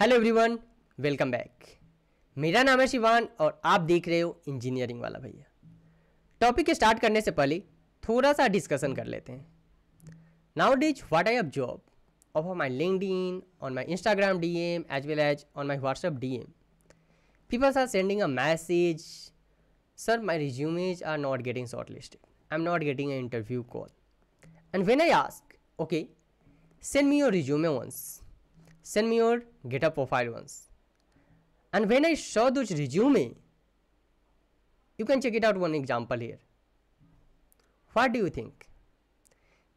Hello everyone welcome back मेरा नाम है शिवान और आप देख रहे हो इंजीनियरिंग वाला भैया टॉपिक स्टार्ट करने से पहले थोड़ा सा डिस्कशन कर लेते हैं नाउ डिज व्हाट आई अब job of my LinkedIn on my Instagram D M as well as on my WhatsApp DM peoples are sending a message sir my resumes are not getting shortlisted I'm not getting an interview call. And when I ask, okay, send me your resume once, send me your GitHub profile once. And when I show those resume, you can check it out one example here. What do you think?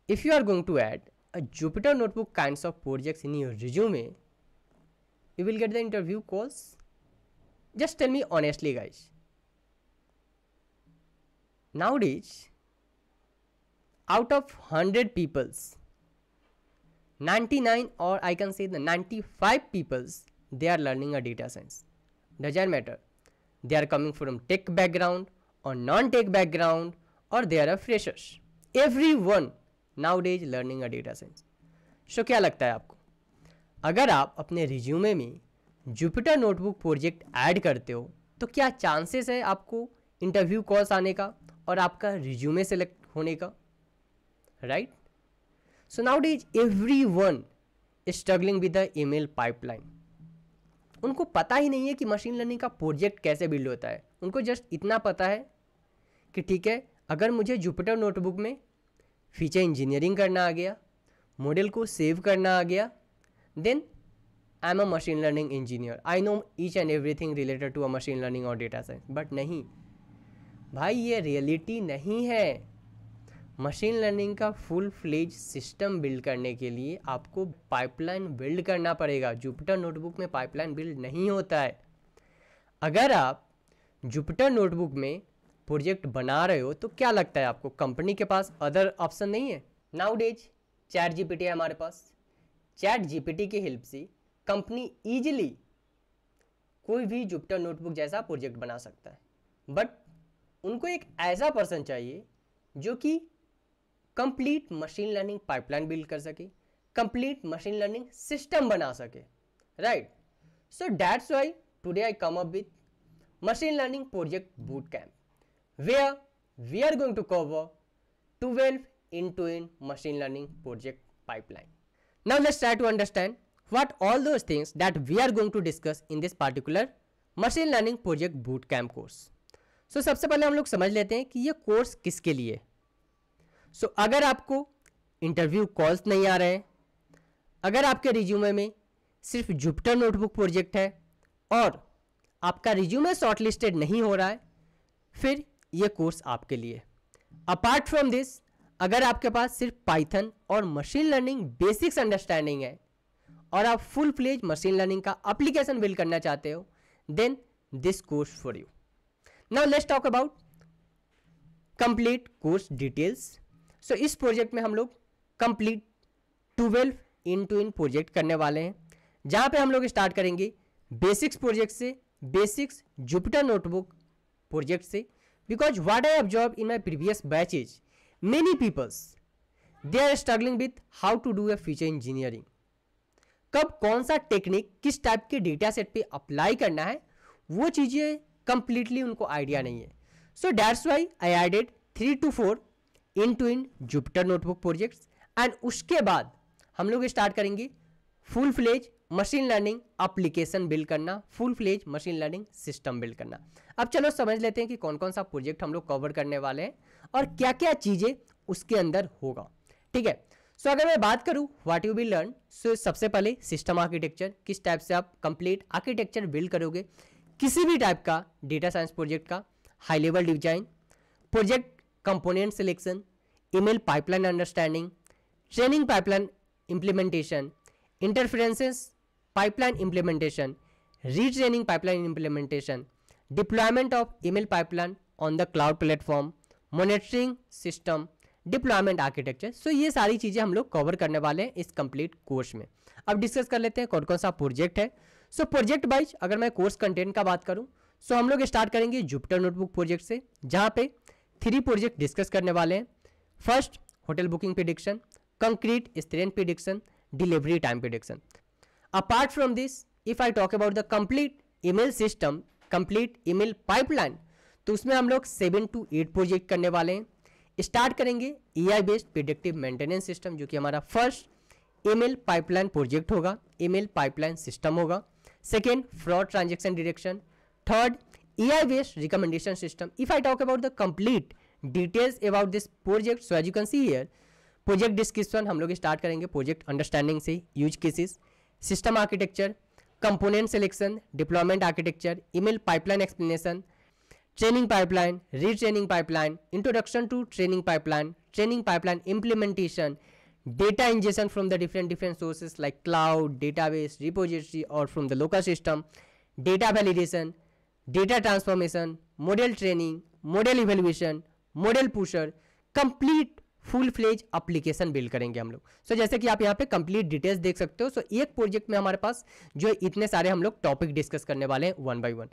If you are going to add a Jupyter Notebook kinds of projects in your resume, you will get the interview calls. Just tell me honestly guys. Nowadays, out of hundred peoples ninety nine और I can say ninety five peoples they are learning a data science doesn't matter they are coming from tech background और non tech background और they are a freshers everyone nowadays learning a data science so क्या लगता है आपको अगर आप अपने resume में जुपिटर नोटबुक प्रोजेक्ट ऐड करते हो तो क्या चांसेस है आपको इंटरव्यू कॉल्स आने का और आपका रिज्यूमे सेलेक्ट होने का right so nowadays everyone is struggling with the email pipeline उनको पता ही नहीं है कि मशीन लर्निंग का प्रोजेक्ट कैसे बिल्ड होता है उनको जस्ट इतना पता है कि ठीक है अगर मुझे जुपिटर नोटबुक में फीचर इंजीनियरिंग करना आ गया मॉडल को सेव करना आ गया then I am a machine learning engineer I know each and everything related to a machine learning और डेटा साइंस बट नहीं भाई ये रियलिटी नहीं है मशीन लर्निंग का फुल फ्लेज सिस्टम बिल्ड करने के लिए आपको पाइपलाइन बिल्ड करना पड़ेगा जुपिटर नोटबुक में पाइपलाइन बिल्ड नहीं होता है अगर आप जुपिटर नोटबुक में प्रोजेक्ट बना रहे हो तो क्या लगता है आपको कंपनी के पास अदर ऑप्शन नहीं है नाउ डेज चैट जी है हमारे पास चैट जी की हेल्प से कंपनी ईजिली कोई भी जुपिटर नोटबुक जैसा प्रोजेक्ट बना सकता है बट उनको एक ऐसा पर्सन चाहिए जो कि complete machine learning pipeline build कर सके कंप्लीट मशीन लर्निंग सिस्टम बना सके right so that's why today I come up with machine learning project boot camp where we are going to cover twelve in to in machine learning project pipeline now let's try to understand what all those things that we are going to discuss in this particular machine learning project boot camp course सो सबसे पहले हम लोग समझ लेते हैं कि ये course किसके लिए है सो so, अगर आपको इंटरव्यू कॉल्स नहीं आ रहे हैं अगर आपके रिज्यूमे में सिर्फ जुपिटर नोटबुक प्रोजेक्ट है और आपका रिज्यूमे शॉर्टलिस्टेड नहीं हो रहा है फिर ये कोर्स आपके लिए अपार्ट फ्रॉम दिस अगर आपके पास सिर्फ पाइथन और मशीन लर्निंग बेसिक्स अंडरस्टैंडिंग है और आप फुल फ्लेज मशीन लर्निंग का अप्लीकेशन बिल्ड करना चाहते हो then this course for you now let's talk about complete course details so इस प्रोजेक्ट में हम लोग complete twelve end to end project करने वाले हैं जहाँ पे हम लोग स्टार्ट करेंगे बेसिक्स प्रोजेक्ट से बेसिक्स जुपिटर नोटबुक प्रोजेक्ट से because what I observe in my previous batches many peoples they are struggling with how to do a feature engineering कब कौन सा टेक्निक किस टाइप के डेटा सेट पर apply करना है वो चीज़ें कंप्लीटली उनको आइडिया नहीं है so that's why I added three to four end to end Jupyter notebook projects and उसके बाद हम लोग स्टार्ट करेंगे full fledged machine learning application build करना full fledged machine learning system build करना अब चलो समझ लेते हैं कि कौन कौन सा प्रोजेक्ट हम लोग कवर करने वाले हैं और क्या क्या चीज़ें उसके अंदर होगा ठीक है सो so, अगर मैं बात करूँ what you be learn so सबसे पहले सिस्टम आर्किटेक्चर किस टाइप से आप कंप्लीट आर्किटेक्चर बिल्ड करोगे किसी भी टाइप का डेटा साइंस प्रोजेक्ट का high level design project component selection ML pipeline understanding training pipeline implementation interferences pipeline implementation retraining pipeline implementation deployment of ML pipeline on the cloud platform monitoring system deployment architecture so ये सारी चीज़ें हम लोग cover करने वाले हैं इस complete course में अब डिस्कस कर लेते हैं कौन कौन सा प्रोजेक्ट है सो प्रोजेक्ट वाइज अगर मैं कोर्स कंटेंट का बात करूँ सो so हम लोग स्टार्ट करेंगे जुपिटर नोटबुक प्रोजेक्ट से जहाँ पे थ्री प्रोजेक्ट डिस्कस करने वाले हैं first hotel booking prediction concrete strength prediction delivery time prediction apart from this if I talk about the complete ML system complete ML pipeline तो उसमें हम लोग सेवन टू एट प्रोजेक्ट करने वाले हैं स्टार्ट करेंगे A I based predictive maintenance system जो कि हमारा फर्स्ट ईमेल पाइपलाइन प्रोजेक्ट होगा ईमेल पाइपलाइन सिस्टम होगा second fraud transaction detection third ai based recommendation system. If I talk about the complete details about this project, so as you can see here, project description हम लोग start करेंगे project understanding से use cases, system architecture, component selection, deployment architecture, email pipeline explanation, training pipeline, retraining pipeline, introduction to training pipeline, training pipeline implementation, data ingestion from the different different sources like cloud, database, repository or from the local system, data validation, data transformation model training model evaluation model pusher complete full fledged application build करेंगे हम लोग सो so, जैसे कि आप यहाँ पे complete details देख सकते हो सो so, एक प्रोजेक्ट में हमारे पास जो इतने सारे हम लोग टॉपिक डिस्कस करने वाले हैं one by one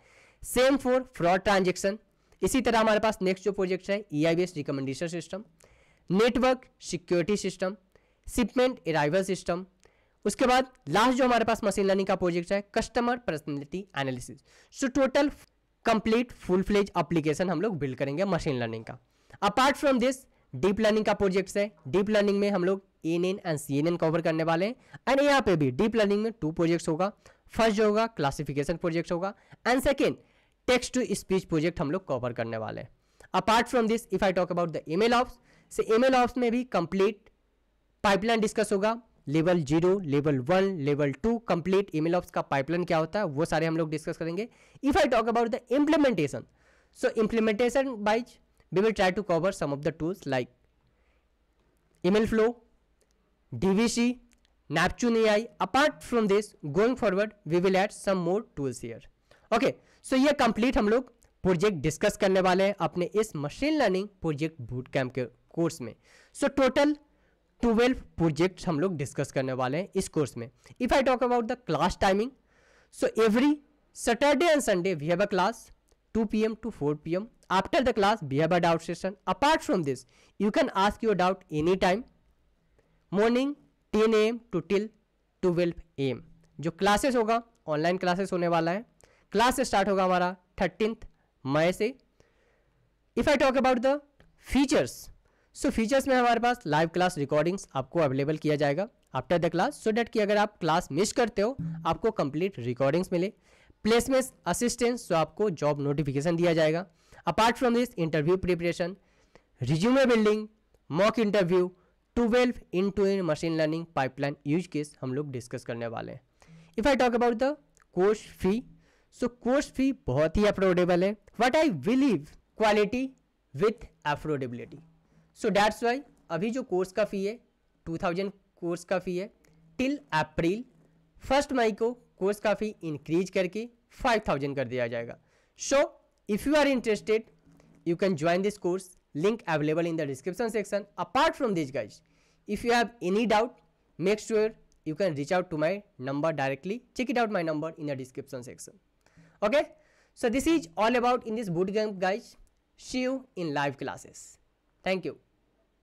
same for fraud transaction इसी तरह हमारे पास नेक्स्ट जो प्रोजेक्ट है A I S recommendation system network security system shipment arrival system उसके बाद लास्ट जो हमारे पास मशीन लर्निंग का प्रोजेक्ट है customer personality analysis so total complete full fledged application हम लोग बिल्ड करेंगे मशीन लर्निंग का apart from this deep learning का प्रोजेक्ट है डीप लर्निंग में हम लोग N N and C N N cover करने वाले हैं एंड यहाँ पे भी डीप लर्निंग में टू प्रोजेक्ट्स होगा फर्स्ट जो होगा क्लासिफिकेशन प्रोजेक्ट होगा and second text to speech project हम लोग कवर करने वाले हैं apart from this if I talk about the MLOps से ई ऑप्स में भी कंप्लीट पाइपलाइन डिस्कस होगा level zero level one level two complete MLOps का पाइपलाइन क्या होता है वो सारे हम लोग डिस्कस करेंगे if I talk about the implementation so implementation wise we will try to cover some of the tools like MLflow DVC Neptune A I apart from this going forward we will add some more tools here okay so ये complete हम लोग project discuss करने वाले हैं अपने इस machine learning project boot camp के course में सो टोटल ट्वेल्व प्रोजेक्ट हम लोग डिस्कस करने वाले हैं इस कोर्स में if I talk about the class timing so every Saturday and Sunday we have a class 2 M after the class we have a doubt session apart from this you can ask you doubt any time morning ten A M to till twelve A M जो classes होगा online classes होने वाला है class start होगा हमारा thirteenth May से if I talk about the features so features में हमारे पास लाइव क्लास रिकॉर्डिंग्स आपको अवेलेबल किया जाएगा after the class so that कि अगर आप क्लास मिस करते हो आपको कंप्लीट रिकॉर्डिंग्स मिले प्लेसमेंट असिस्टेंस सो आपको जॉब नोटिफिकेशन दिया जाएगा apart from this interview preparation resume building mock interview twelve end to in machine learning pipeline use case हम लोग डिस्कस करने वाले हैं if I talk about the course fee so course fee बहुत ही affordable है what I believe quality with affordability so that's why अभी जो कोर्स का फी है टू थाउजेंड कोर्स का फी है टिल अप्रैल फर्स्ट मई को कोर्स का फी इंक्रीज करके फाइव थाउजेंड कर दिया जाएगा so if you are interested you can join this course link available in the description section apart from this guys if you have any doubt make sure you can reach out to my number directly check it out my number in the description section okay so this is all about in this boot camp guys see you in live classes thank you